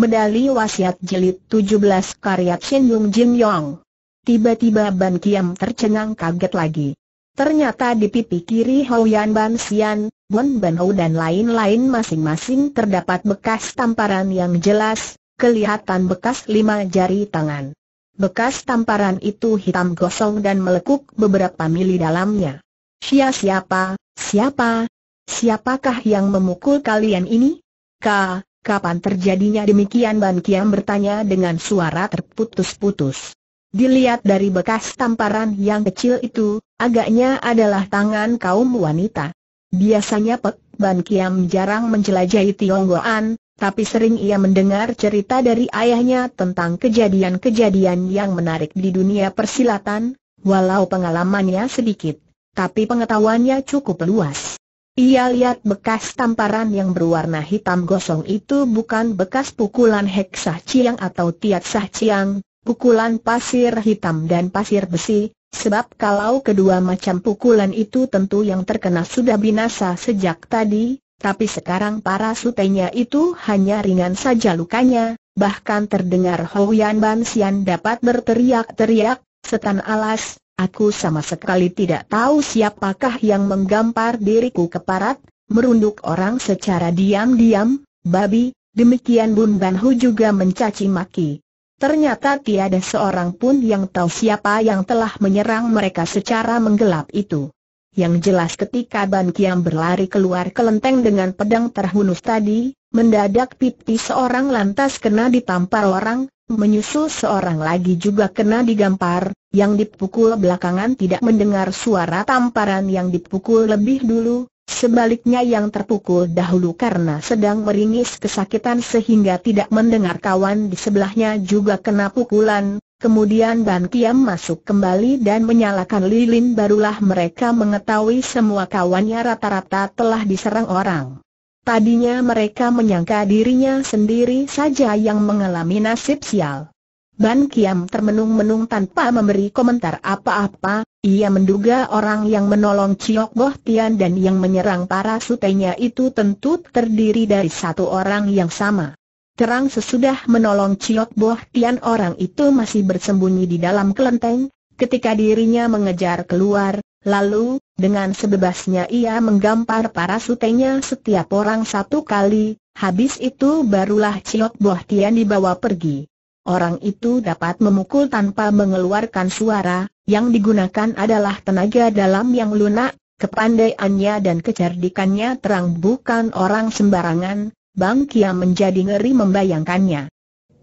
Medali Wasiat Jilid 17 karya Chen Lung Jin Yong. Tiba-tiba Ban Kiam tercengang kaget lagi. Ternyata di pipi kiri Yan Ban Xian, Bon Ban Hou dan lain-lain masing-masing terdapat bekas tamparan yang jelas, kelihatan bekas lima jari tangan. Bekas tamparan itu hitam gosong dan melekuk beberapa mili dalamnya. siapa, siapa, siapakah yang memukul kalian ini? Ka, Kapan terjadinya demikian Ban Kiam bertanya dengan suara terputus-putus. Dilihat dari bekas tamparan yang kecil itu, agaknya adalah tangan kaum wanita. Biasanya Pek Ban Kiam jarang menjelajahi Tionggoan, tapi sering ia mendengar cerita dari ayahnya tentang kejadian-kejadian yang menarik di dunia persilatan, walau pengalamannya sedikit, tapi pengetahuannya cukup luas. Ia lihat bekas tamparan yang berwarna hitam gosong itu bukan bekas pukulan Hek Sah Chiang atau Tiat Sah Chiang, pukulan pasir hitam dan pasir besi, sebab kalau kedua macam pukulan itu tentu yang terkena sudah binasa sejak tadi, tapi sekarang para sutenya itu hanya ringan saja lukanya, bahkan terdengar Yan Ban Sian dapat berteriak-teriak, setan alas, Aku sama sekali tidak tahu siapakah yang menggampar diriku keparat, merunduk orang secara diam-diam, babi, demikian Bun Ban juga mencaci maki. Ternyata tiada seorang pun yang tahu siapa yang telah menyerang mereka secara menggelap itu. Yang jelas ketika Ban Kiam berlari keluar kelenteng dengan pedang terhunus tadi, mendadak pipi seorang lantas kena ditampar orang, menyusul seorang lagi juga kena digampar, yang dipukul belakangan tidak mendengar suara tamparan yang dipukul lebih dulu, sebaliknya yang terpukul dahulu karena sedang meringis kesakitan sehingga tidak mendengar kawan di sebelahnya juga kena pukulan, Kemudian Ban Kiam masuk kembali dan menyalakan lilin barulah mereka mengetahui semua kawannya rata-rata telah diserang orang. Tadinya mereka menyangka dirinya sendiri saja yang mengalami nasib sial. Ban Kiam termenung-menung tanpa memberi komentar apa-apa, ia menduga orang yang menolong Chiok Boh Tian dan yang menyerang para sutenya itu tentu terdiri dari satu orang yang sama. Terang sesudah menolong Ciok Boh Tian orang itu masih bersembunyi di dalam kelenteng, ketika dirinya mengejar keluar, lalu, dengan sebebasnya ia menggampar para sutenya setiap orang satu kali, habis itu barulah Ciok Boh Tian dibawa pergi. Orang itu dapat memukul tanpa mengeluarkan suara, yang digunakan adalah tenaga dalam yang lunak, kepandaiannya dan kecerdikannya terang bukan orang sembarangan, Bang Kia menjadi ngeri membayangkannya.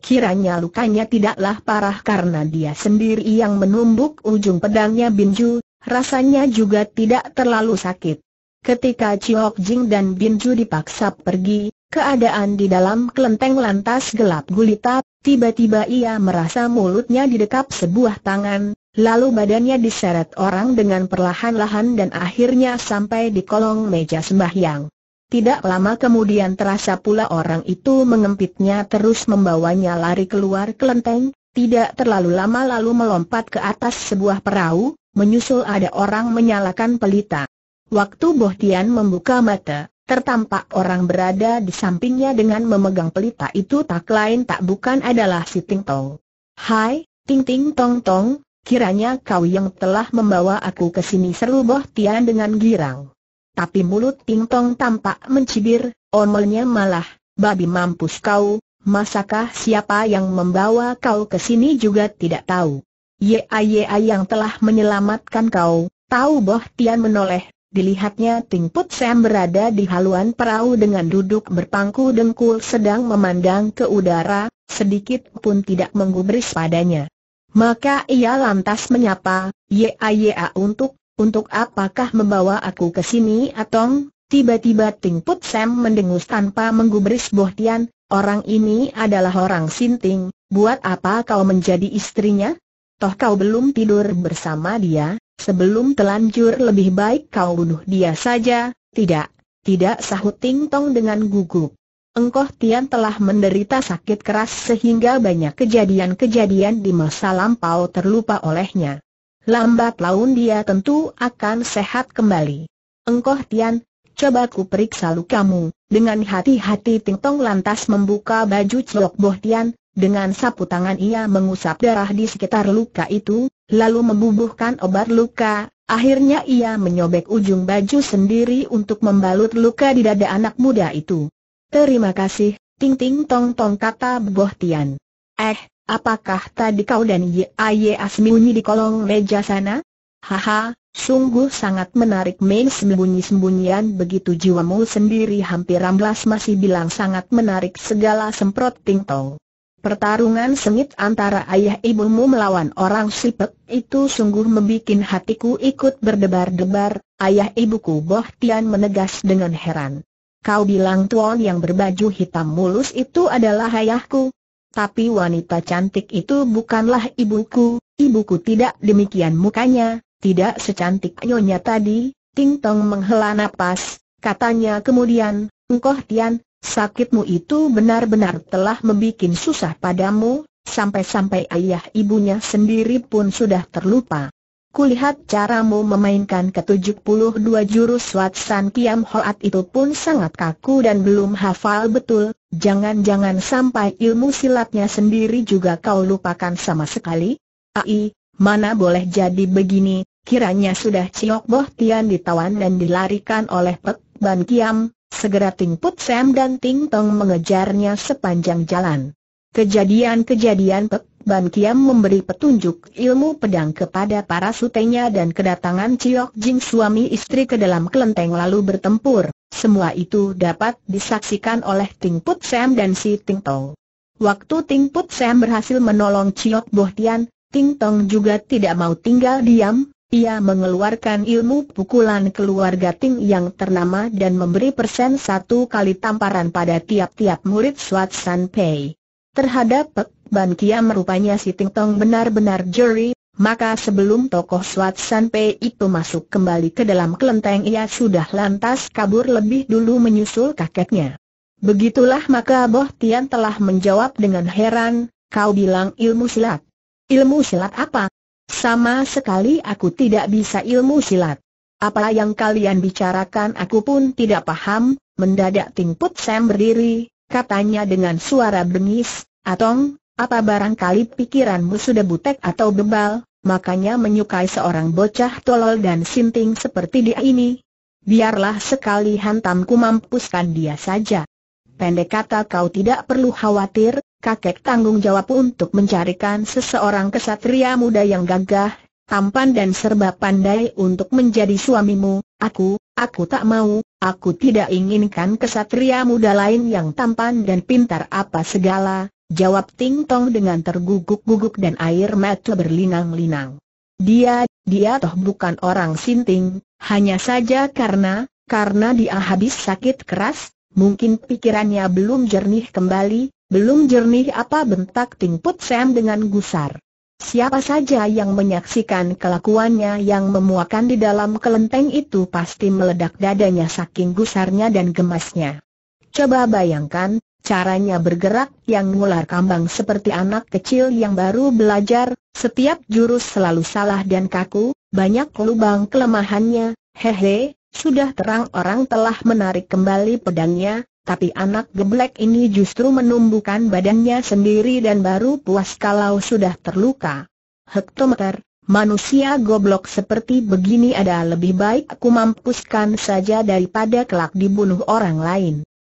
Kiranya lukanya tidaklah parah karena dia sendiri yang menumbuk ujung pedangnya Binju, rasanya juga tidak terlalu sakit. Ketika Chiok Jing dan Binju dipaksa pergi, keadaan di dalam kelenteng lantas gelap gulita, tiba-tiba ia merasa mulutnya didekap sebuah tangan, lalu badannya diseret orang dengan perlahan-lahan dan akhirnya sampai di kolong meja sembahyang. Tidak lama kemudian terasa pula orang itu mengempitnya terus membawanya lari keluar kelenteng, tidak terlalu lama lalu melompat ke atas sebuah perahu, menyusul ada orang menyalakan pelita. Waktu Tian membuka mata, tertampak orang berada di sampingnya dengan memegang pelita itu tak lain tak bukan adalah si Ting Tong. Hai, Ting Ting Tong Tong, kiranya kau yang telah membawa aku ke sini seru Tian dengan girang tapi mulut Ting Tong tampak mencibir, omelnya malah, babi mampus kau, masakah siapa yang membawa kau ke sini juga tidak tahu. Yaya yang telah menyelamatkan kau, tahu Boh Tian menoleh, dilihatnya Ting Put Sam berada di haluan perahu dengan duduk berpangku dengkul sedang memandang ke udara, sedikit pun tidak menggubris padanya. Maka ia lantas menyapa, Yaya untuk, untuk apakah membawa aku ke sini Atong? Tiba-tiba Ting Put Sam mendengus tanpa menggubris Tian, orang ini adalah orang sinting, buat apa kau menjadi istrinya? Toh kau belum tidur bersama dia, sebelum telanjur lebih baik kau bunuh dia saja, tidak, tidak sahut Ting Tong dengan gugup. Engkoh Tian telah menderita sakit keras sehingga banyak kejadian-kejadian di masa lampau terlupa olehnya. Lambat laun dia tentu akan sehat kembali. Engkoh Tian, coba ku periksa lukamu. Dengan hati-hati Ting Tong lantas membuka baju Ciok Boh Tian, dengan sapu tangan ia mengusap darah di sekitar luka itu, lalu membubuhkan obat luka. Akhirnya ia menyobek ujung baju sendiri untuk membalut luka di dada anak muda itu. Terima kasih, Ting Ting Tong Tong kata Boh Tian. Eh, Apakah tadi kau dan Yaye sembunyi di kolong meja sana? Haha, sungguh sangat menarik main sembunyi-sembunyian begitu jiwamu sendiri hampir amblas masih bilang sangat menarik segala semprot tingtong. Pertarungan sengit antara ayah ibumu melawan orang sipek itu sungguh membuat hatiku ikut berdebar-debar, ayah ibuku Boh Tian menegas dengan heran. Kau bilang tuan yang berbaju hitam mulus itu adalah ayahku, tapi wanita cantik itu bukanlah ibuku, ibuku tidak demikian mukanya, tidak secantik nyonya tadi, Ting Tong menghela napas, katanya kemudian, Engkoh Tian, sakitmu itu benar-benar telah membuat susah padamu, sampai-sampai ayah ibunya sendiri pun sudah terlupa. Kulihat caramu memainkan ke-72 jurus san Kiam Hoat itu pun sangat kaku dan belum hafal betul, Jangan-jangan sampai ilmu silatnya sendiri juga kau lupakan sama sekali? Ai, mana boleh jadi begini, kiranya sudah Ciok Boh Tian ditawan dan dilarikan oleh Pek Ban Kiam, segera Ting Put Sam dan Ting Tong mengejarnya sepanjang jalan. Kejadian-kejadian Pek Ban Kiam memberi petunjuk ilmu pedang kepada para sutenya dan kedatangan Ciok Jing suami istri ke dalam kelenteng lalu bertempur. Semua itu dapat disaksikan oleh Ting Put Sam dan si Ting Tong. Waktu Ting Put Sam berhasil menolong Ciok Boh Tian, Ting Tong juga tidak mau tinggal diam, ia mengeluarkan ilmu pukulan keluarga Ting yang ternama dan memberi persen satu kali tamparan pada tiap-tiap murid Swat San Pei. Terhadap Pek Ban Kiam rupanya si Ting Tong benar-benar juri, maka sebelum tokoh Swat San Pei itu masuk kembali ke dalam kelenteng ia sudah lantas kabur lebih dulu menyusul kakeknya. Begitulah maka Boh Tian telah menjawab dengan heran, kau bilang ilmu silat. Ilmu silat apa? Sama sekali aku tidak bisa ilmu silat. Apa yang kalian bicarakan aku pun tidak paham, mendadak Ting Put Sam berdiri, katanya dengan suara bengis, Atong, apa barangkali pikiranmu sudah butek atau bebal? makanya menyukai seorang bocah tolol dan sinting seperti dia ini. Biarlah sekali hantamku mampuskan dia saja. Pendek kata kau tidak perlu khawatir, kakek tanggung jawab untuk mencarikan seseorang kesatria muda yang gagah, tampan dan serba pandai untuk menjadi suamimu. Aku, aku tak mau, aku tidak inginkan kesatria muda lain yang tampan dan pintar apa segala, Jawab Ting Tong dengan terguguk-guguk dan air mata berlinang-linang. Dia, dia toh bukan orang sinting, hanya saja karena, karena dia habis sakit keras, mungkin pikirannya belum jernih kembali, belum jernih apa bentak Ting Put Sam dengan gusar. Siapa saja yang menyaksikan kelakuannya yang memuakan di dalam kelenteng itu pasti meledak dadanya saking gusarnya dan gemasnya. Coba bayangkan, Caranya bergerak yang ngular kambang seperti anak kecil yang baru belajar, setiap jurus selalu salah dan kaku, banyak lubang kelemahannya, hehe, sudah terang orang telah menarik kembali pedangnya, tapi anak geblek ini justru menumbuhkan badannya sendiri dan baru puas kalau sudah terluka. Hektometer, manusia goblok seperti begini ada lebih baik aku mampuskan saja daripada kelak dibunuh orang lain.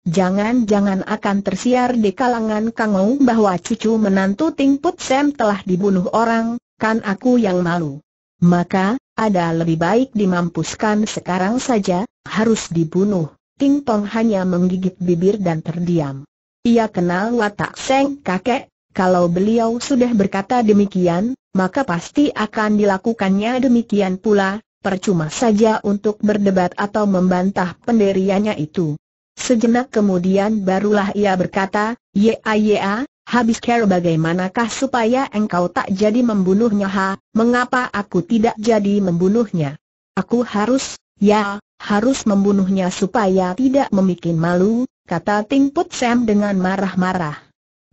Jangan-jangan akan tersiar di kalangan kangau bahwa cucu menantu Ting Put Sam telah dibunuh orang, kan aku yang malu. Maka, ada lebih baik dimampuskan sekarang saja, harus dibunuh. Ting Tong hanya menggigit bibir dan terdiam. Ia kenal watak Seng kakek, kalau beliau sudah berkata demikian, maka pasti akan dilakukannya demikian pula, percuma saja untuk berdebat atau membantah pendiriannya itu. Sejenak kemudian barulah ia berkata, Ya ya, habis care bagaimanakah supaya engkau tak jadi membunuhnya ha, mengapa aku tidak jadi membunuhnya? Aku harus, ya, harus membunuhnya supaya tidak membuat malu, kata Ting Put Sam dengan marah-marah.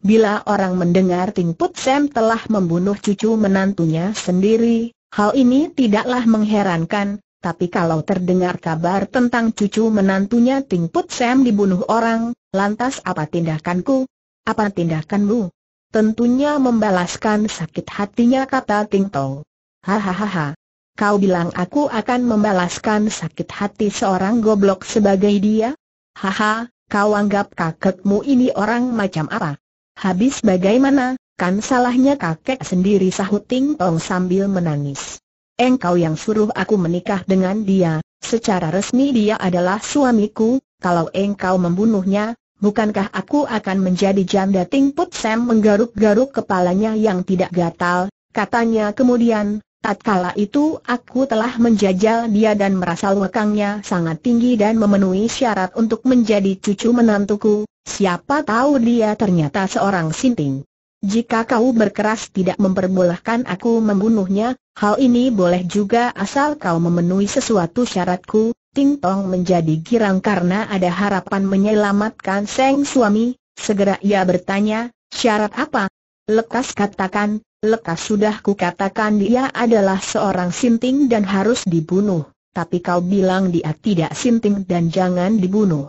Bila orang mendengar Ting Put Sam telah membunuh cucu menantunya sendiri, hal ini tidaklah mengherankan, tapi kalau terdengar kabar tentang cucu menantunya Ting Put Sam dibunuh orang, lantas apa tindakanku? Apa tindakanmu? Tentunya membalaskan sakit hatinya kata Ting Tong. Hahaha. Kau bilang aku akan membalaskan sakit hati seorang goblok sebagai dia? Haha, kau anggap kakekmu ini orang macam apa? Habis bagaimana, kan salahnya kakek sendiri sahut Ting Tong sambil menangis engkau yang suruh aku menikah dengan dia, secara resmi dia adalah suamiku, kalau engkau membunuhnya, bukankah aku akan menjadi janda Ting Put Sam menggaruk-garuk kepalanya yang tidak gatal, katanya kemudian, tatkala itu aku telah menjajal dia dan merasa lekangnya sangat tinggi dan memenuhi syarat untuk menjadi cucu menantuku, siapa tahu dia ternyata seorang sinting. Jika kau berkeras tidak memperbolehkan aku membunuhnya, hal ini boleh juga asal kau memenuhi sesuatu syaratku. Ting Tong menjadi girang karena ada harapan menyelamatkan Seng suami. Segera ia bertanya, syarat apa? Lekas katakan, lekas sudah ku katakan dia adalah seorang sinting dan harus dibunuh. Tapi kau bilang dia tidak sinting dan jangan dibunuh.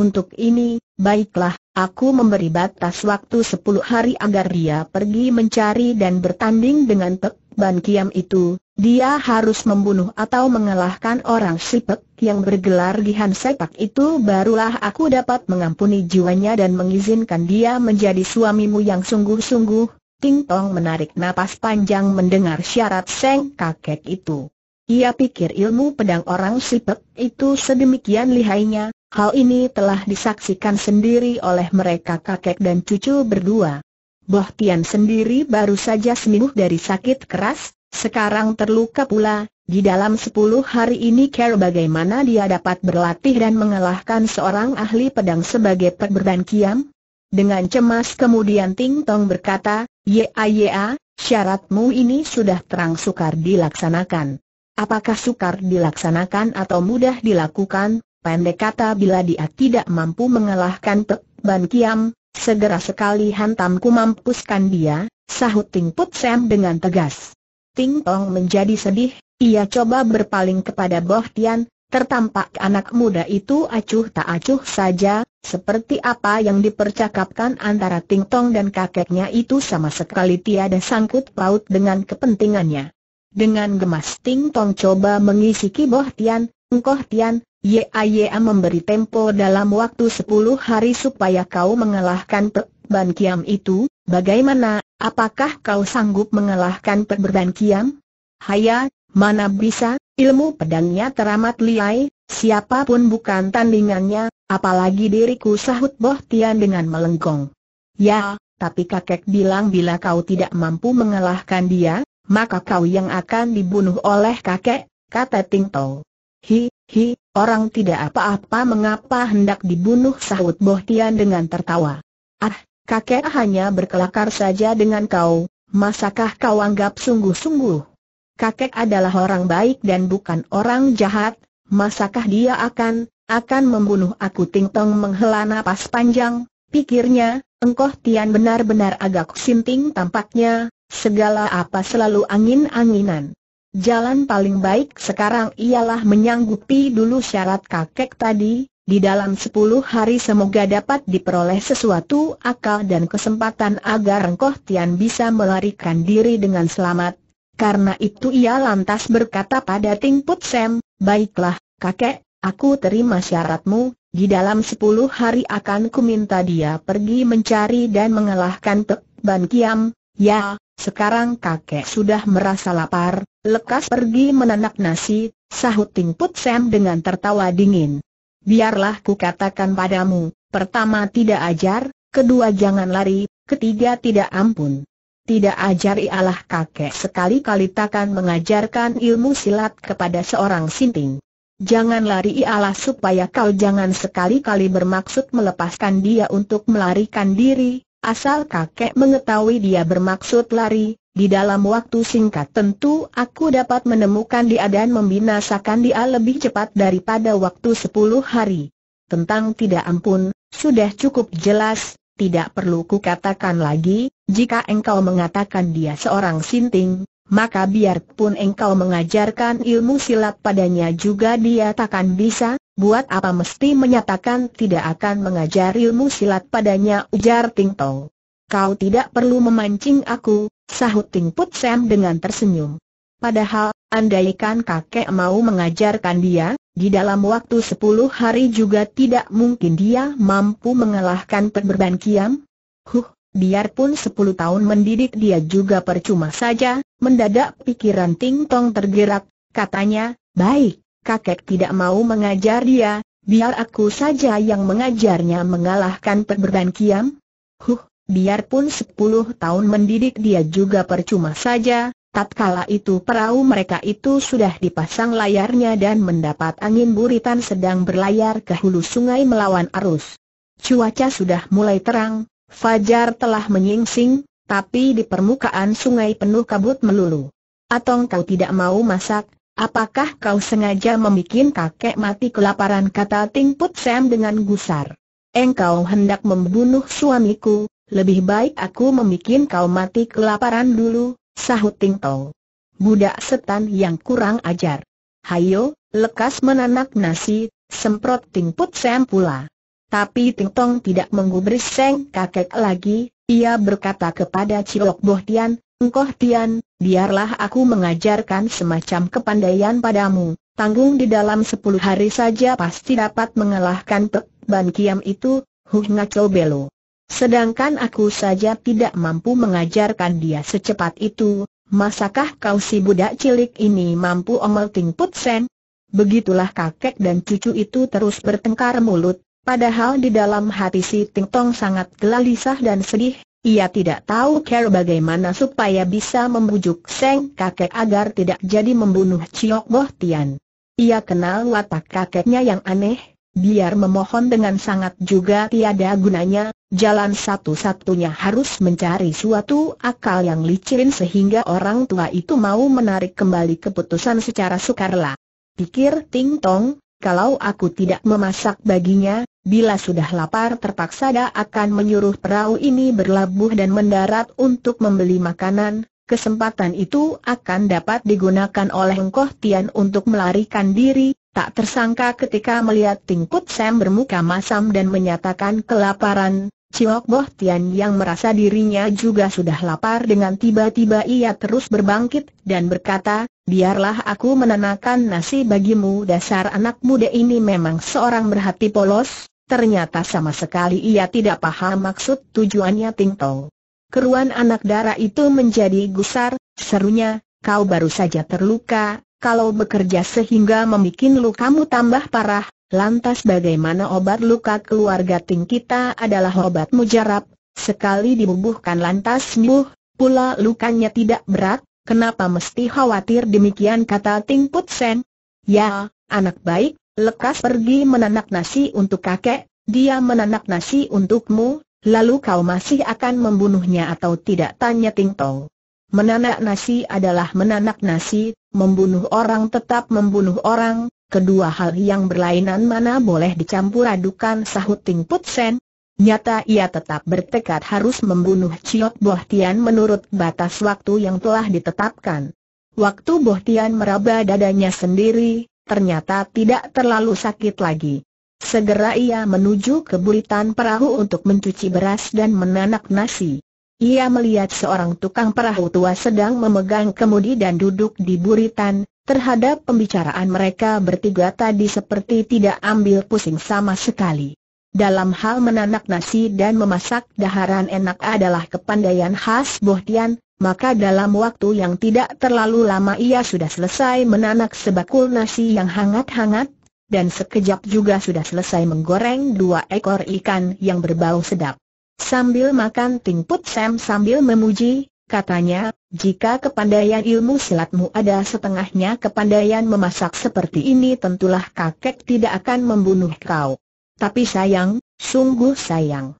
Untuk ini, baiklah, Aku memberi batas waktu sepuluh hari agar dia pergi mencari dan bertanding dengan Pek Ban Kiam itu, dia harus membunuh atau mengalahkan orang si Pek yang bergelar Gihan Sepak itu barulah aku dapat mengampuni jiwanya dan mengizinkan dia menjadi suamimu yang sungguh-sungguh. Ting Tong menarik napas panjang mendengar syarat Seng kakek itu. Ia pikir ilmu pedang orang si Pek itu sedemikian lihainya, Hal ini telah disaksikan sendiri oleh mereka kakek dan cucu berdua. Boh Tian sendiri baru saja sembuh dari sakit keras, sekarang terluka pula, di dalam sepuluh hari ini care bagaimana dia dapat berlatih dan mengalahkan seorang ahli pedang sebagai perberdan kiam? Dengan cemas kemudian Ting Tong berkata, Ya ya, syaratmu ini sudah terang sukar dilaksanakan. Apakah sukar dilaksanakan atau mudah dilakukan, Pendek kata bila dia tidak mampu mengalahkan Pek Ban Kiam, segera sekali hantamku mampuskan dia, sahut Ting Put Sam dengan tegas. Ting Tong menjadi sedih, ia coba berpaling kepada Boh Tian, tertampak anak muda itu acuh tak acuh saja, seperti apa yang dipercakapkan antara Ting Tong dan kakeknya itu sama sekali tiada sangkut paut dengan kepentingannya. Dengan gemas Ting Tong coba mengisi Boh Tian, Engkoh Tian, Yaya memberi tempo dalam waktu sepuluh hari supaya kau mengalahkan Pek Ban Kiam itu, bagaimana, apakah kau sanggup mengalahkan Pek Ban Kiam? Haya, mana bisa, ilmu pedangnya teramat liai, siapapun bukan tandingannya, apalagi diriku sahut Boh Tian dengan melengkung. Ya, tapi kakek bilang bila kau tidak mampu mengalahkan dia, maka kau yang akan dibunuh oleh kakek, kata Ting Tau. Hi, Hi, orang tidak apa-apa mengapa hendak dibunuh sahut Boh Tian dengan tertawa. Ah, kakek hanya berkelakar saja dengan kau, masakah kau anggap sungguh-sungguh? Kakek adalah orang baik dan bukan orang jahat, masakah dia akan, akan membunuh aku Ting Tong menghela napas panjang, pikirnya, engkau Tian benar-benar agak sinting tampaknya, segala apa selalu angin-anginan. Jalan paling baik sekarang ialah menyanggupi dulu syarat kakek tadi, di dalam sepuluh hari semoga dapat diperoleh sesuatu akal dan kesempatan agar Engkoh Tian bisa melarikan diri dengan selamat. Karena itu ia lantas berkata pada Ting Put Sam, Baiklah, kakek, aku terima syaratmu, di dalam sepuluh hari akan kuminta dia pergi mencari dan mengalahkan Pek Ban Kiam, ya, sekarang kakek sudah merasa lapar, lekas pergi menanak nasi, sahut Ting Put Sam dengan tertawa dingin. Biarlah ku katakan padamu, pertama tidak ajar, kedua jangan lari, ketiga tidak ampun. Tidak ajar ialah kakek sekali-kali takkan mengajarkan ilmu silat kepada seorang sinting. Jangan lari ialah supaya kau jangan sekali-kali bermaksud melepaskan dia untuk melarikan diri, Asal kakek mengetahui dia bermaksud lari, di dalam waktu singkat tentu aku dapat menemukan dia dan membinasakan dia lebih cepat daripada waktu sepuluh hari. Tentang tidak ampun, sudah cukup jelas, tidak perlu kukatakan lagi, jika engkau mengatakan dia seorang sinting, maka biarpun engkau mengajarkan ilmu silat padanya juga dia takkan bisa, buat apa mesti menyatakan tidak akan mengajar ilmu silat padanya ujar Ting Tong. Kau tidak perlu memancing aku, sahut Ting Put Sam dengan tersenyum. Padahal, andaikan kakek mau mengajarkan dia, di dalam waktu sepuluh hari juga tidak mungkin dia mampu mengalahkan perberban kiam. Huh, biarpun sepuluh tahun mendidik dia juga percuma saja, mendadak pikiran Ting Tong tergerak, katanya, baik kakek tidak mau mengajar dia, biar aku saja yang mengajarnya mengalahkan perberan kiam? Huh, biarpun sepuluh tahun mendidik dia juga percuma saja, tatkala itu perahu mereka itu sudah dipasang layarnya dan mendapat angin buritan sedang berlayar ke hulu sungai melawan arus. Cuaca sudah mulai terang, fajar telah menyingsing, tapi di permukaan sungai penuh kabut melulu. Atong kau tidak mau masak, Apakah kau sengaja membuat kakek mati kelaparan kata Ting Put Sam dengan gusar? Engkau hendak membunuh suamiku, lebih baik aku membuat kau mati kelaparan dulu, sahut Ting Tau. Budak setan yang kurang ajar. Hayo, lekas menanak nasi, semprot Ting Put Sam pula. Tapi Ting Tong tidak menggubris Seng kakek lagi, ia berkata kepada Cilok Boh Tian, Engkoh Tian, biarlah aku mengajarkan semacam kepandaian padamu, tanggung di dalam sepuluh hari saja pasti dapat mengalahkan Pek Ban Kiam itu, Huh Ngaco Belo. Sedangkan aku saja tidak mampu mengajarkan dia secepat itu, masakah kau si budak cilik ini mampu omel ting put sen? Begitulah kakek dan cucu itu terus bertengkar mulut, padahal di dalam hati si Ting Tong sangat gelisah dan sedih, ia tidak tahu cara bagaimana supaya bisa membujuk Seng kakek agar tidak jadi membunuh Chiok Boh Tian. Ia kenal watak kakeknya yang aneh, biar memohon dengan sangat juga tiada gunanya, jalan satu-satunya harus mencari suatu akal yang licin sehingga orang tua itu mau menarik kembali keputusan secara sukarela. Pikir Ting Tong, kalau aku tidak memasak baginya, Bila sudah lapar terpaksa dia akan menyuruh perahu ini berlabuh dan mendarat untuk membeli makanan, kesempatan itu akan dapat digunakan oleh Engkoh Tian untuk melarikan diri, tak tersangka ketika melihat Tingkut Sam bermuka masam dan menyatakan kelaparan, Ciok Boh Tian yang merasa dirinya juga sudah lapar dengan tiba-tiba ia terus berbangkit dan berkata, Biarlah aku menanakan nasi bagimu dasar anak muda ini memang seorang berhati polos, Ternyata sama sekali ia tidak paham maksud tujuannya Ting Tong. Keruan anak darah itu menjadi gusar, serunya, kau baru saja terluka, kalau bekerja sehingga membuat lukamu tambah parah, lantas bagaimana obat luka keluarga Ting kita adalah obat mujarab, sekali dibubuhkan lantas sembuh, pula lukanya tidak berat, kenapa mesti khawatir demikian kata Ting Put Sen? Ya, anak baik, Lekas pergi menanak nasi untuk kakek, dia menanak nasi untukmu, lalu kau masih akan membunuhnya atau tidak tanya Ting Tong. Menanak nasi adalah menanak nasi, membunuh orang tetap membunuh orang, kedua hal yang berlainan mana boleh dicampur adukan sahut Ting Put Sen. Nyata ia tetap bertekad harus membunuh Ciot Boh Tian menurut batas waktu yang telah ditetapkan. Waktu Boh Tian meraba dadanya sendiri, ternyata tidak terlalu sakit lagi. Segera ia menuju ke buritan perahu untuk mencuci beras dan menanak nasi. Ia melihat seorang tukang perahu tua sedang memegang kemudi dan duduk di buritan, terhadap pembicaraan mereka bertiga tadi seperti tidak ambil pusing sama sekali. Dalam hal menanak nasi dan memasak daharan enak adalah kepandaian khas Bohtian, maka dalam waktu yang tidak terlalu lama ia sudah selesai menanak sebakul nasi yang hangat-hangat, dan sekejap juga sudah selesai menggoreng dua ekor ikan yang berbau sedap. Sambil makan Ting Put Sam sambil memuji, katanya, jika kepandaian ilmu silatmu ada setengahnya kepandaian memasak seperti ini tentulah kakek tidak akan membunuh kau. Tapi sayang, sungguh sayang.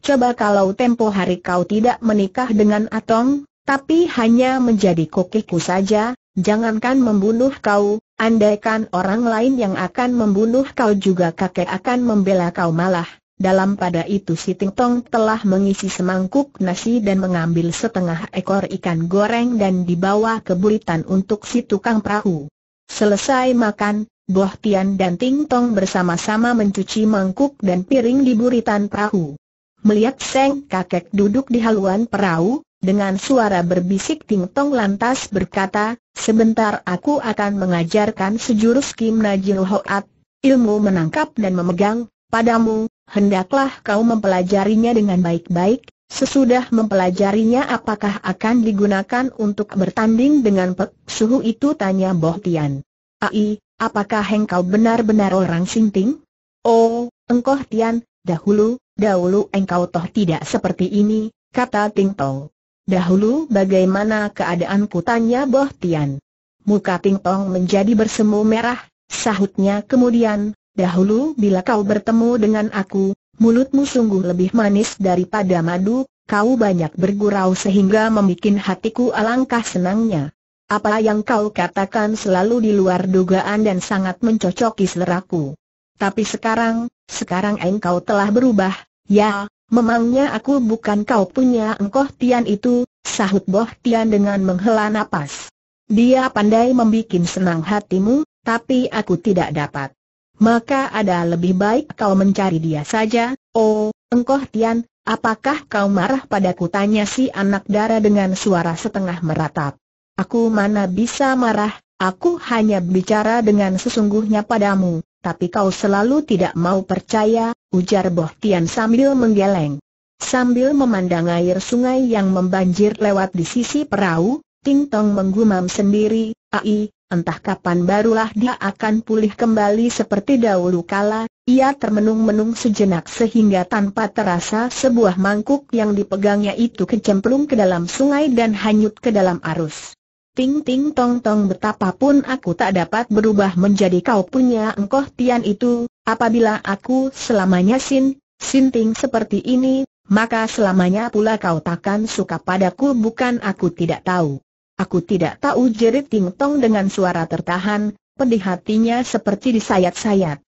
Coba kalau tempo hari kau tidak menikah dengan Atong, tapi hanya menjadi kokiku saja, jangankan membunuh kau, andaikan orang lain yang akan membunuh kau juga kakek akan membela kau malah. Dalam pada itu si Ting Tong telah mengisi semangkuk nasi dan mengambil setengah ekor ikan goreng dan dibawa ke buritan untuk si tukang perahu. Selesai makan, Boh Tian dan Ting Tong bersama-sama mencuci mangkuk dan piring di buritan perahu. Melihat Seng kakek duduk di haluan perahu, dengan suara berbisik Ting Tong lantas berkata, sebentar aku akan mengajarkan sejurus Kim Najil Hoat, ilmu menangkap dan memegang, padamu, hendaklah kau mempelajarinya dengan baik-baik, sesudah mempelajarinya apakah akan digunakan untuk bertanding dengan pek suhu itu tanya Boh Tian. Ai, apakah engkau benar-benar orang sinting? Oh, engkau Tian, dahulu, dahulu engkau toh tidak seperti ini, kata Ting Tong. Dahulu bagaimana keadaan tanya Boh Tian. Muka Ting Tong menjadi bersemu merah, sahutnya kemudian, dahulu bila kau bertemu dengan aku, mulutmu sungguh lebih manis daripada madu, kau banyak bergurau sehingga membuat hatiku alangkah senangnya. Apa yang kau katakan selalu di luar dugaan dan sangat mencocoki seleraku. Tapi sekarang, sekarang engkau telah berubah, ya, Memangnya aku bukan kau punya engkoh Tian itu, sahut Boh Tian dengan menghela napas. Dia pandai membuat senang hatimu, tapi aku tidak dapat. Maka ada lebih baik kau mencari dia saja, oh, engkoh Tian, apakah kau marah padaku tanya si anak dara dengan suara setengah meratap. Aku mana bisa marah, aku hanya bicara dengan sesungguhnya padamu. Tapi kau selalu tidak mau percaya, ujar Boh Tian sambil menggeleng. Sambil memandang air sungai yang membanjir lewat di sisi perahu, Ting Tong menggumam sendiri, ai, entah kapan barulah dia akan pulih kembali seperti dahulu kala, ia termenung-menung sejenak sehingga tanpa terasa sebuah mangkuk yang dipegangnya itu kecemplung ke dalam sungai dan hanyut ke dalam arus. Ting ting tong tong betapapun aku tak dapat berubah menjadi kau punya engkau tian itu, apabila aku selamanya sin, sinting seperti ini, maka selamanya pula kau takkan suka padaku bukan aku tidak tahu. Aku tidak tahu jerit ting tong dengan suara tertahan, pedih hatinya seperti disayat-sayat.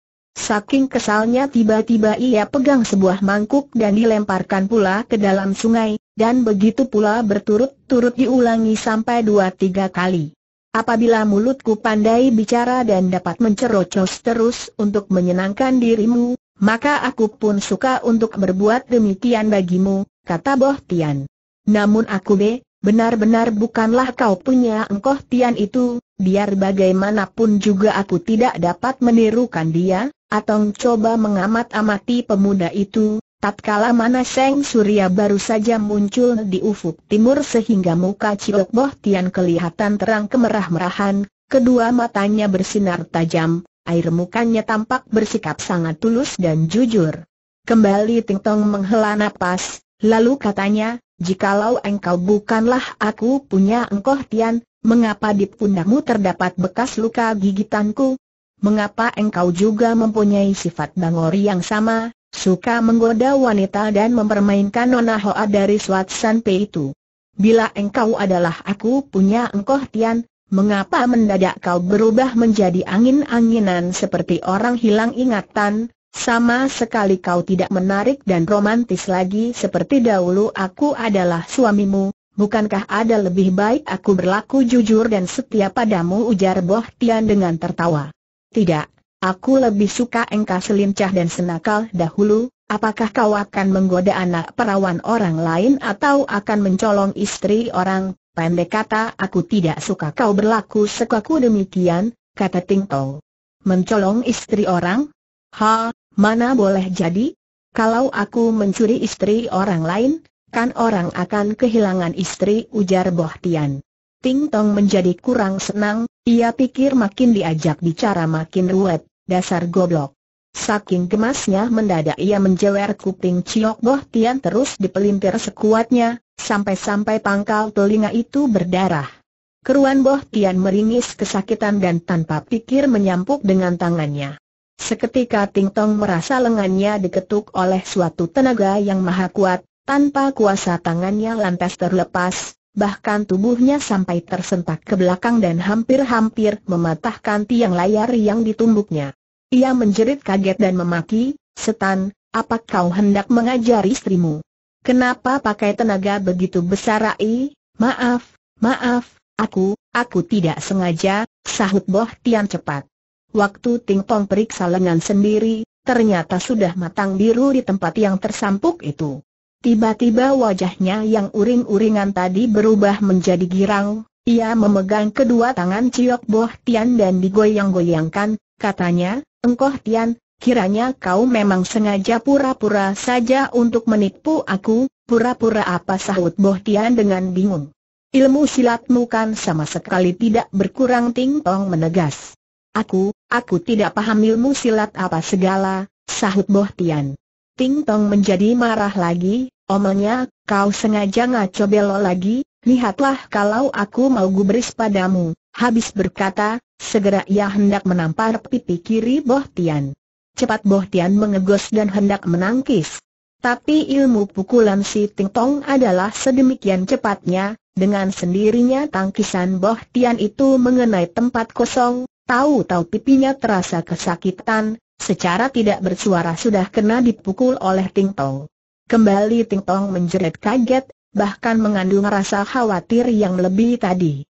Saking kesalnya tiba-tiba ia pegang sebuah mangkuk dan dilemparkan pula ke dalam sungai, dan begitu pula berturut-turut diulangi sampai dua tiga kali. Apabila mulutku pandai bicara dan dapat mencerocos terus untuk menyenangkan dirimu, maka aku pun suka untuk berbuat demikian bagimu, kata Boh Tian. Namun aku be, benar-benar bukanlah kau punya engkoh Tian itu, biar bagaimanapun juga aku tidak dapat menirukan dia, Atong coba mengamat-amati pemuda itu, tatkala mana Seng Surya baru saja muncul di ufuk timur sehingga muka Ciok Boh Tian kelihatan terang kemerah-merahan, kedua matanya bersinar tajam, air mukanya tampak bersikap sangat tulus dan jujur. Kembali Ting Tong menghela napas, lalu katanya, Jikalau engkau bukanlah aku punya engkau Tian, mengapa di pundakmu terdapat bekas luka gigitanku? mengapa engkau juga mempunyai sifat bangori yang sama, suka menggoda wanita dan mempermainkan Nona Hoa dari Suat sanpe itu? Bila engkau adalah aku punya engkau Tian, mengapa mendadak kau berubah menjadi angin-anginan seperti orang hilang ingatan, sama sekali kau tidak menarik dan romantis lagi seperti dahulu aku adalah suamimu, bukankah ada lebih baik aku berlaku jujur dan setia padamu ujar Boh Tian dengan tertawa. Tidak, aku lebih suka engkau selincah dan senakal dahulu, apakah kau akan menggoda anak perawan orang lain atau akan mencolong istri orang, pendek kata aku tidak suka kau berlaku sekaku demikian, kata Ting Tong. Mencolong istri orang? Ha, mana boleh jadi? Kalau aku mencuri istri orang lain, kan orang akan kehilangan istri ujar Boh Tian. Ting Tong menjadi kurang senang, ia pikir makin diajak bicara makin ruwet, dasar goblok. Saking gemasnya mendadak ia menjewer kuping Ciok Boh Tian terus dipelintir sekuatnya, sampai-sampai pangkal telinga itu berdarah. Keruan Boh Tian meringis kesakitan dan tanpa pikir menyampuk dengan tangannya. Seketika Ting Tong merasa lengannya diketuk oleh suatu tenaga yang maha kuat, tanpa kuasa tangannya lantas terlepas, bahkan tubuhnya sampai tersentak ke belakang dan hampir-hampir mematahkan tiang layar yang ditumbuknya. Ia menjerit kaget dan memaki, Setan, apa kau hendak mengajar istrimu? Kenapa pakai tenaga begitu besar Rai? Maaf, maaf, aku, aku tidak sengaja, sahut Boh Tian cepat. Waktu Ting Tong periksa lengan sendiri, ternyata sudah matang biru di tempat yang tersampuk itu. Tiba-tiba wajahnya yang uring-uringan tadi berubah menjadi girang, ia memegang kedua tangan Ciok Boh Tian dan digoyang-goyangkan, katanya, Engkoh Tian, kiranya kau memang sengaja pura-pura saja untuk menipu aku, pura-pura apa sahut Boh Tian dengan bingung. Ilmu silatmu kan sama sekali tidak berkurang Ting Tong menegas. Aku, aku tidak paham ilmu silat apa segala, sahut Boh Tian. Ting Tong menjadi marah lagi, omelnya, kau sengaja ngaco belo lagi, lihatlah kalau aku mau gubris padamu. Habis berkata, segera ia hendak menampar pipi kiri Boh Tian. Cepat Boh Tian mengegos dan hendak menangkis. Tapi ilmu pukulan si Ting Tong adalah sedemikian cepatnya, dengan sendirinya tangkisan Boh Tian itu mengenai tempat kosong, Tahu-tahu pipinya terasa kesakitan, Secara tidak bersuara sudah kena dipukul oleh Ting Tong. Kembali Ting Tong menjerit kaget, bahkan mengandung rasa khawatir yang lebih tadi.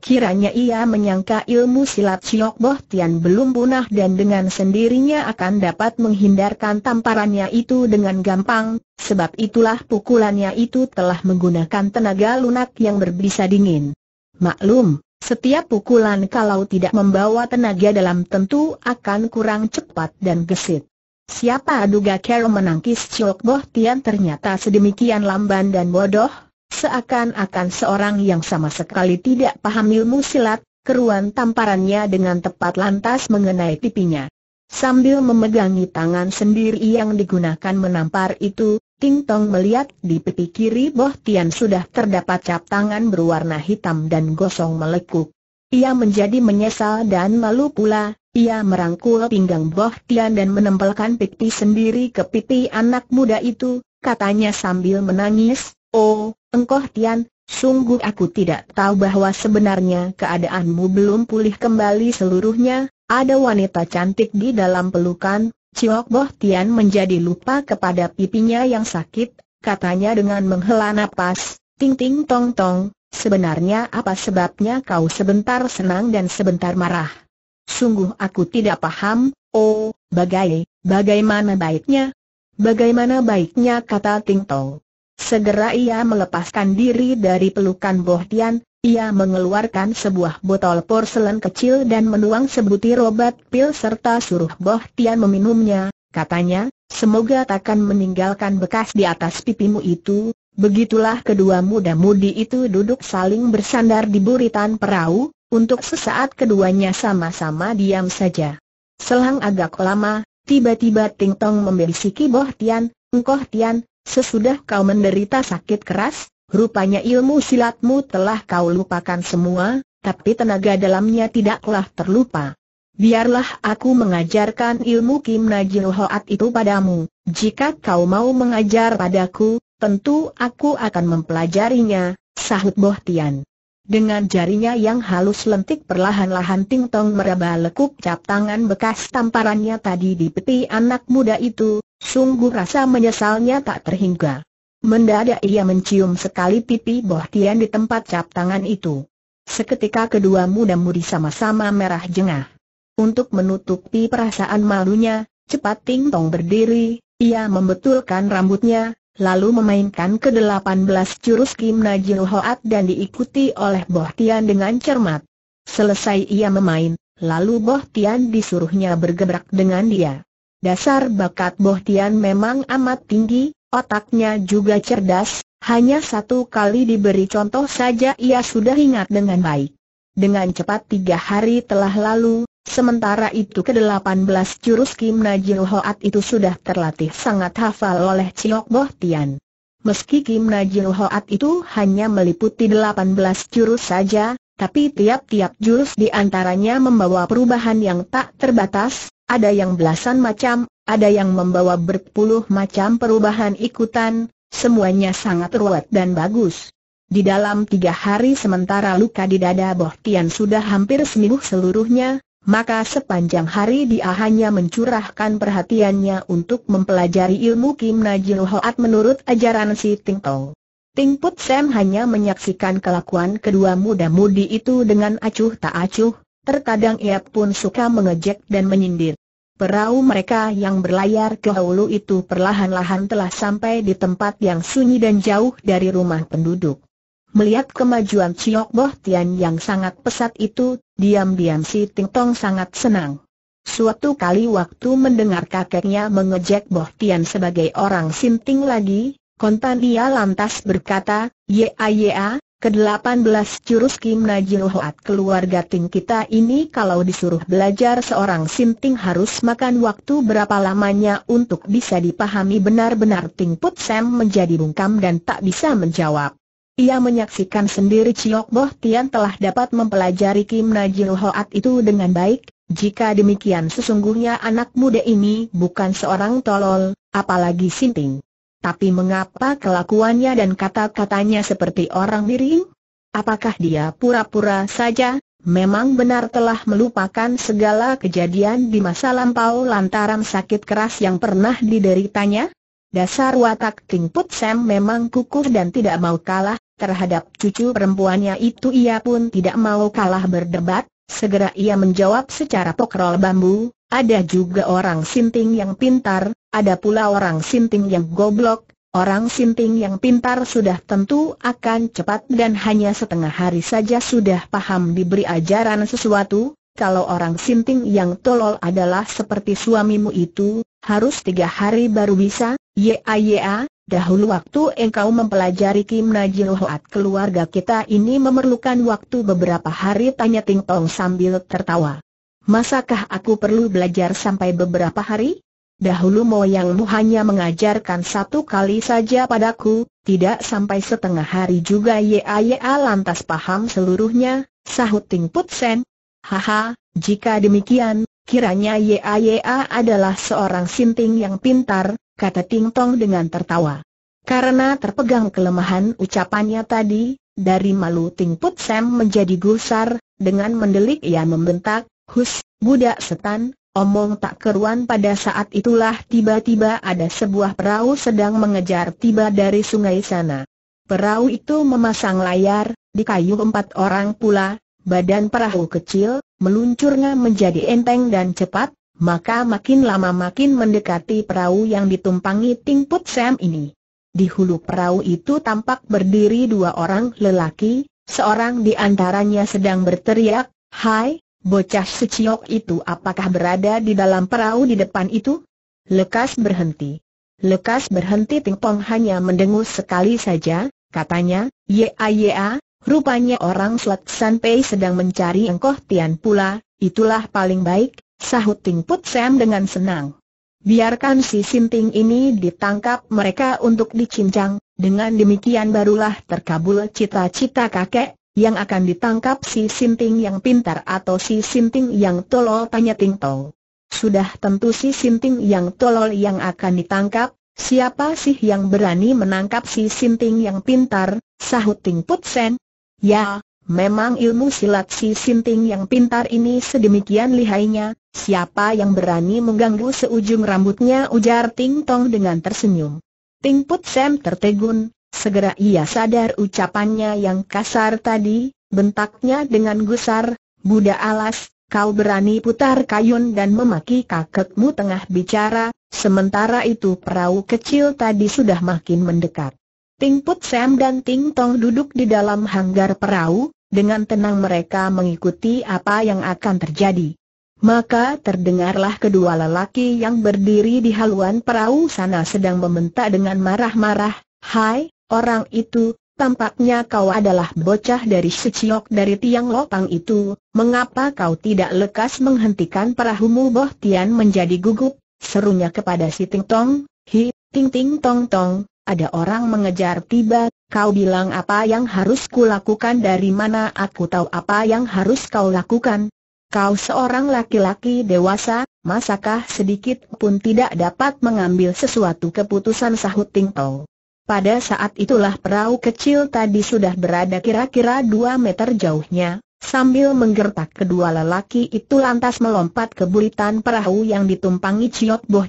Kiranya ia menyangka ilmu silat Siok Boh Tian belum punah dan dengan sendirinya akan dapat menghindarkan tamparannya itu dengan gampang, sebab itulah pukulannya itu telah menggunakan tenaga lunak yang berbisa dingin. Maklum, setiap pukulan kalau tidak membawa tenaga dalam tentu akan kurang cepat dan gesit. Siapa duga Carol menangkis Chok Boh Tian ternyata sedemikian lamban dan bodoh, seakan-akan seorang yang sama sekali tidak paham ilmu silat, keruan tamparannya dengan tepat lantas mengenai pipinya. Sambil memegangi tangan sendiri yang digunakan menampar itu, Ting Tong melihat di pipi kiri Boh Tian sudah terdapat cap tangan berwarna hitam dan gosong melekuk. Ia menjadi menyesal dan malu pula, ia merangkul pinggang Boh Tian dan menempelkan pipi sendiri ke pipi anak muda itu, katanya sambil menangis, Oh, engkau Tian, sungguh aku tidak tahu bahwa sebenarnya keadaanmu belum pulih kembali seluruhnya, ada wanita cantik di dalam pelukan, Ciok Boh Tian menjadi lupa kepada pipinya yang sakit, katanya dengan menghela napas, ting ting tong tong, sebenarnya apa sebabnya kau sebentar senang dan sebentar marah? Sungguh aku tidak paham, oh, bagai, bagaimana baiknya? Bagaimana baiknya kata Ting Tong. Segera ia melepaskan diri dari pelukan Boh Tian, ia mengeluarkan sebuah botol porselen kecil dan menuang sebutir obat pil serta suruh Boh Tian meminumnya, katanya, semoga takkan meninggalkan bekas di atas pipimu itu. Begitulah kedua muda-mudi itu duduk saling bersandar di buritan perahu, untuk sesaat keduanya sama-sama diam saja. Selang agak lama, tiba-tiba Ting Tong membisiki Boh Tian, Engkoh Tian, sesudah kau menderita sakit keras, Rupanya ilmu silatmu telah kau lupakan semua, tapi tenaga dalamnya tidaklah terlupa. Biarlah aku mengajarkan ilmu Kim Najil Hoat itu padamu. Jika kau mau mengajar padaku, tentu aku akan mempelajarinya, sahut Tian. Dengan jarinya yang halus lentik perlahan-lahan Ting Tong meraba lekuk cap tangan bekas tamparannya tadi di peti anak muda itu, sungguh rasa menyesalnya tak terhingga. Mendadak ia mencium sekali pipi Boh Tian di tempat cap tangan itu. Seketika kedua muda-mudi sama-sama merah jengah. Untuk menutupi perasaan malunya, cepat Ting Tong berdiri, ia membetulkan rambutnya, lalu memainkan ke belas jurus Kim Najil Hoat dan diikuti oleh Boh Tian dengan cermat. Selesai ia memain, lalu Boh Tian disuruhnya bergebrak dengan dia. Dasar bakat Boh Tian memang amat tinggi, Otaknya juga cerdas, hanya satu kali diberi contoh saja ia sudah ingat dengan baik. Dengan cepat tiga hari telah lalu, sementara itu ke-18 jurus Kim Najil Hoat itu sudah terlatih sangat hafal oleh Ciok Boh Tian. Meski Kim Najil Hoat itu hanya meliputi 18 jurus saja, tapi tiap-tiap jurus di antaranya membawa perubahan yang tak terbatas, ada yang belasan macam, ada yang membawa berpuluh macam perubahan ikutan, semuanya sangat ruwet dan bagus. Di dalam tiga hari sementara luka di dada Boh Tian sudah hampir sembuh seluruhnya, maka sepanjang hari dia hanya mencurahkan perhatiannya untuk mempelajari ilmu Kim Najil Hoat menurut ajaran si Ting Tong. Ting Put Sam hanya menyaksikan kelakuan kedua muda-mudi itu dengan acuh tak acuh, terkadang ia pun suka mengejek dan menyindir. Perahu mereka yang berlayar ke Hulu itu perlahan-lahan telah sampai di tempat yang sunyi dan jauh dari rumah penduduk. Melihat kemajuan Chiok Boh Tian yang sangat pesat itu, diam-diam si Ting Tong sangat senang. Suatu kali waktu mendengar kakeknya mengejek Boh Tian sebagai orang sinting lagi, kontan ia lantas berkata, Ya ya, Kedelapan belas jurus Kim Najil Hoat keluarga Ting kita ini kalau disuruh belajar seorang Sinting harus makan waktu berapa lamanya untuk bisa dipahami benar-benar Ting Put Sam menjadi bungkam dan tak bisa menjawab. Ia menyaksikan sendiri Chiok Boh Tian telah dapat mempelajari Kim Najil Hoat itu dengan baik, jika demikian sesungguhnya anak muda ini bukan seorang tolol, apalagi Sinting. Tapi mengapa kelakuannya dan kata-katanya seperti orang miring? Apakah dia pura-pura saja? Memang benar telah melupakan segala kejadian di masa lampau lantaran sakit keras yang pernah dideritanya? Dasar watak King Put Sam memang kukuh dan tidak mau kalah, terhadap cucu perempuannya itu ia pun tidak mau kalah berdebat, Segera ia menjawab secara pokrol bambu, ada juga orang sinting yang pintar, ada pula orang sinting yang goblok, orang sinting yang pintar sudah tentu akan cepat dan hanya setengah hari saja sudah paham diberi ajaran sesuatu, kalau orang sinting yang tolol adalah seperti suamimu itu, harus tiga hari baru bisa, ya ya, Dahulu waktu engkau mempelajari Kim Najil keluarga kita ini memerlukan waktu beberapa hari tanya Ting Tong sambil tertawa. Masakah aku perlu belajar sampai beberapa hari? Dahulu moyangmu hanya mengajarkan satu kali saja padaku, tidak sampai setengah hari juga ya ya lantas paham seluruhnya, sahut Ting Put Sen. Haha, jika demikian, kiranya ya ya adalah seorang sinting yang pintar, kata Ting Tong dengan tertawa. Karena terpegang kelemahan ucapannya tadi, dari malu Ting Put Sam menjadi gusar, dengan mendelik ia membentak, Hus, budak setan, Omong tak keruan pada saat itulah tiba-tiba ada sebuah perahu sedang mengejar tiba dari sungai sana. Perahu itu memasang layar, di kayu empat orang pula, badan perahu kecil, meluncurnya menjadi enteng dan cepat, maka makin lama makin mendekati perahu yang ditumpangi Ting Put Sam ini. Di hulu perahu itu tampak berdiri dua orang lelaki, seorang di antaranya sedang berteriak, Hai, bocah seciok itu apakah berada di dalam perahu di depan itu? Lekas berhenti. Lekas berhenti Ting Pong hanya mendengus sekali saja, katanya, ya ya, rupanya orang Slat Sanpei sedang mencari engkoh Tian pula, itulah paling baik, Sahut Ting Put Sam dengan senang. Biarkan si Sinting ini ditangkap mereka untuk dicincang, dengan demikian barulah terkabul cita-cita kakek, yang akan ditangkap si Sinting yang pintar atau si Sinting yang tolol tanya Ting Tong. Sudah tentu si Sinting yang tolol yang akan ditangkap, siapa sih yang berani menangkap si Sinting yang pintar, sahut Ting Put Sen? Ya, Memang ilmu silat si Sinting yang pintar ini sedemikian lihainya, siapa yang berani mengganggu seujung rambutnya ujar Ting Tong dengan tersenyum. Ting Put Sam tertegun, segera ia sadar ucapannya yang kasar tadi, bentaknya dengan gusar, Buddha alas, kau berani putar kayun dan memaki kakekmu tengah bicara, sementara itu perahu kecil tadi sudah makin mendekat. Ting Put Sam dan Ting Tong duduk di dalam hanggar perahu, dengan tenang mereka mengikuti apa yang akan terjadi. Maka terdengarlah kedua lelaki yang berdiri di haluan perahu sana sedang membentak dengan marah-marah, Hai, orang itu, tampaknya kau adalah bocah dari seciok dari tiang lopang itu, mengapa kau tidak lekas menghentikan perahumu Boh Tian menjadi gugup, serunya kepada si Ting Tong, Hi, Ting Ting Tong Tong, ada orang mengejar tiba, kau bilang apa yang harus kulakukan dari mana aku tahu apa yang harus kau lakukan. Kau seorang laki-laki dewasa, masakah sedikit pun tidak dapat mengambil sesuatu keputusan sahut Ting Tau? Pada saat itulah perahu kecil tadi sudah berada kira-kira dua meter jauhnya, sambil menggertak kedua lelaki itu lantas melompat ke buritan perahu yang ditumpangi ciot Boh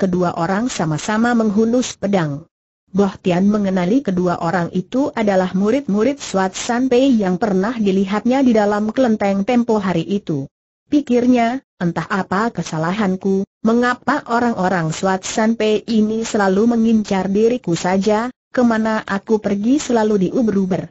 kedua orang sama-sama menghunus pedang. Boh Tian mengenali kedua orang itu adalah murid-murid Swat San Pei yang pernah dilihatnya di dalam kelenteng tempo hari itu. Pikirnya, entah apa kesalahanku, mengapa orang-orang Swat San Pei ini selalu mengincar diriku saja, kemana aku pergi selalu diuber-uber.